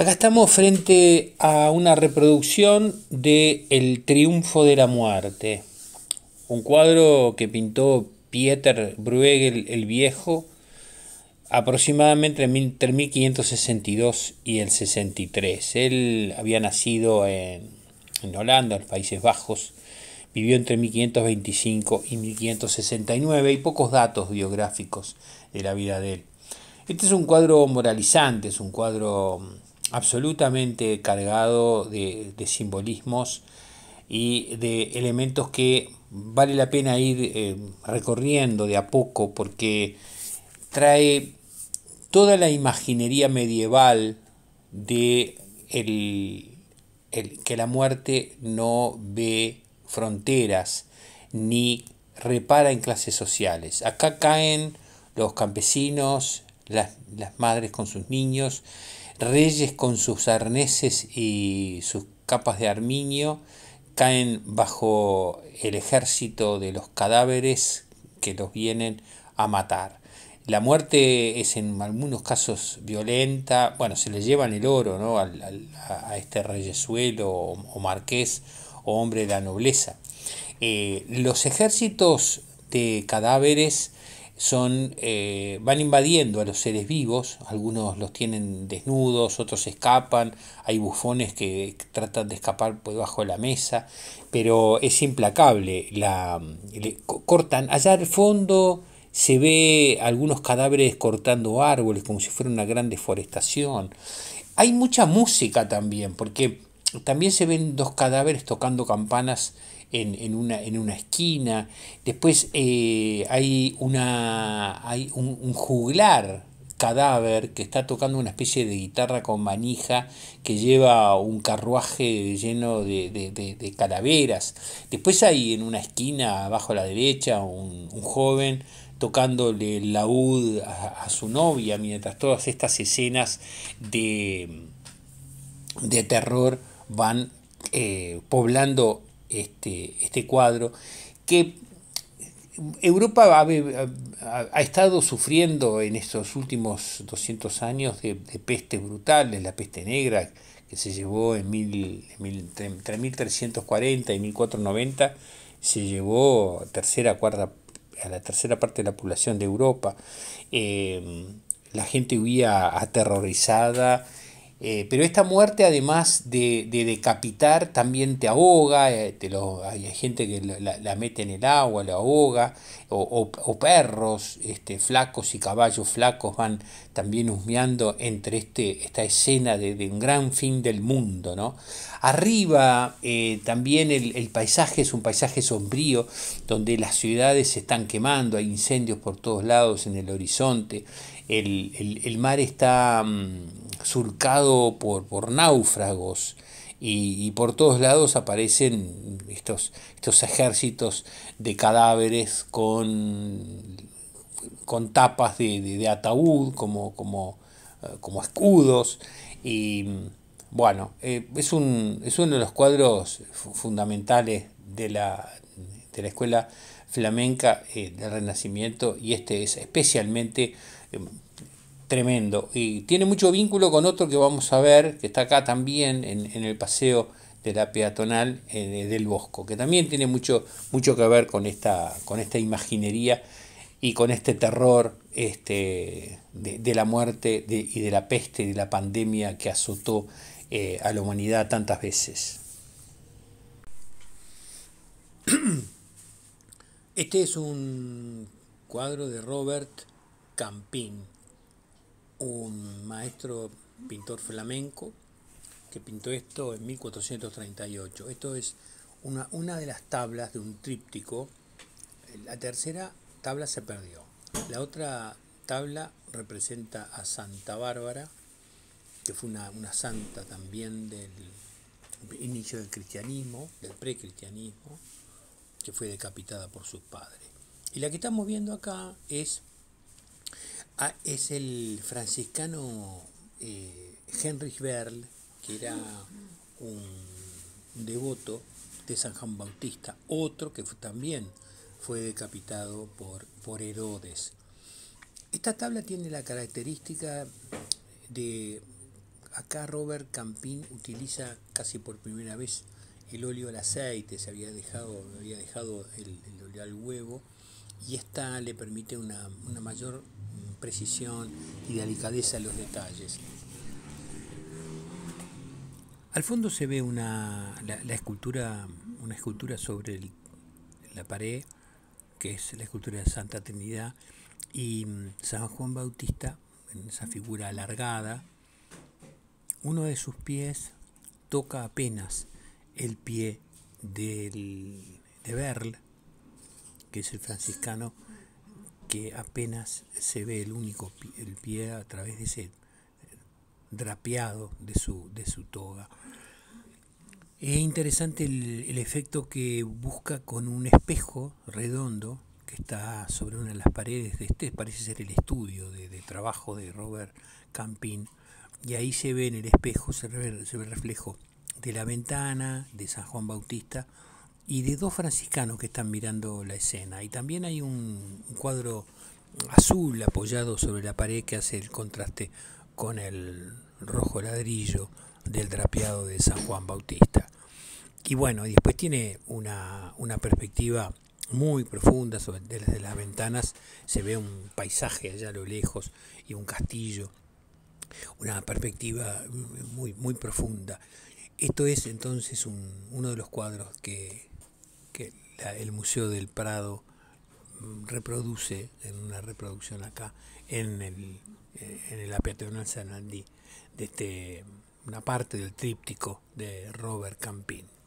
Acá estamos frente a una reproducción de El triunfo de la muerte, un cuadro que pintó Pieter Bruegel el Viejo aproximadamente entre 1562 y el 63. Él había nacido en, en Holanda, en los Países Bajos, vivió entre 1525 y 1569 y pocos datos biográficos de la vida de él. Este es un cuadro moralizante, es un cuadro absolutamente cargado de, simbolismos y de elementos que vale la pena ir eh, recorriendo de a poco porque trae toda la imaginería medieval de el, que la muerte no ve fronteras ni repara en clases sociales. Acá caen los campesinos, las, las madres con sus niños Reyes con sus arneses y sus capas de armiño caen bajo el ejército de los cadáveres que los vienen a matar. La muerte es en algunos casos violenta, bueno, se le llevan el oro ¿no? a este reyesuelo o, marqués o hombre de la nobleza. Eh, los ejércitos de cadáveres son, eh, van invadiendo a los seres vivos, algunos los tienen desnudos, otros escapan, hay bufones que tratan de escapar por debajo de la mesa, pero es implacable, la, cortan, allá al fondo se ve algunos cadáveres cortando árboles como si fuera una gran deforestación. Hay mucha música también, porque también se ven dos cadáveres tocando campanas en, una, en una esquina. Después eh, hay, una, hay un, juglar cadáver que está tocando una especie de guitarra con manija que lleva un carruaje lleno de, de, calaveras. Después hay en una esquina, abajo a la derecha, un, joven tocándole el laúd a, su novia, mientras todas estas escenas de, de terror van eh, poblando este, este cuadro, que Europa ha, estado sufriendo en estos últimos 200 años de, peste pestes brutales, la peste negra que se llevó en, mil, entre 1340 y 1490, se llevó tercera, cuarta, a la tercera parte de la población de Europa. Eh, la gente huía aterrorizada, eh, pero esta muerte, además de, de, decapitar, también te ahoga, eh, te lo, hay gente que la, mete en el agua, la ahoga, o, perros este, flacos y caballos flacos van también husmeando entre este, esta escena de, un gran fin del mundo. ¿no? Arriba eh, también el, paisaje es un paisaje sombrío, donde las ciudades se están quemando, hay incendios por todos lados en el horizonte, el, el, el, mar está mm, surcado por, por náufragos y, por todos lados aparecen estos, estos ejércitos de cadáveres con, con tapas de, ataúd como, como, eh, como escudos y bueno, eh, es, un, es uno de los cuadros fundamentales de la, de la escuela flamenca eh, del Renacimiento y este es especialmente tremendo. Y tiene mucho vínculo con otro que vamos a ver, que está acá también en, el paseo de la peatonal eh, del Bosco, que también tiene mucho, mucho que ver con esta, con esta imaginería y con este terror este, de, la muerte y de la peste y de la pandemia que azotó eh, a la humanidad tantas veces. Este es un cuadro de Robert Campín, un maestro pintor flamenco que pintó esto en 1438. Esto es una, una de las tablas de un tríptico. La tercera tabla se perdió. La otra tabla representa a Santa Bárbara, que fue una, una santa también del inicio del cristianismo, del precristianismo, que fue decapitada por sus padres. Y la que estamos viendo acá es Ah, es el franciscano eh, Henry Berl, que era un devoto de San Juan Bautista, otro que también fue decapitado por, por Herodes. Esta tabla tiene la característica de, acá Robert Campín utiliza casi por primera vez el óleo al aceite, se había dejado, había dejado el, óleo al huevo, y esta le permite una, una mayor precisión y delicadeza en los detalles. Al fondo se ve una, la, escultura, una escultura sobre la pared, que es la escultura de Santa Trinidad, y mm, San Juan Bautista, en esa figura alargada, uno de sus pies toca apenas el pie del, de Berl, que es el franciscano que apenas se ve el único pie, el pie a través de ese drapeado de su, toga. Es interesante el, efecto que busca con un espejo redondo que está sobre una de las paredes de este, parece ser el estudio de, trabajo de Robert Campin, y ahí se ve en el espejo, se se ve el reflejo de la ventana de San Juan Bautista, y de dos franciscanos que están mirando la escena. Y también hay un, cuadro azul apoyado sobre la pared que hace el contraste con el rojo ladrillo del drapeado de San Juan Bautista. Y bueno, y después tiene una, perspectiva muy profunda, sobre, desde las ventanas se ve un paisaje allá a lo lejos y un castillo, una perspectiva muy, muy profunda. Esto es entonces un, uno de los cuadros que, el Museo del Prado mm, reproduce en una reproducción acá en el eh, en el San de este, una parte del tríptico de Robert Campin.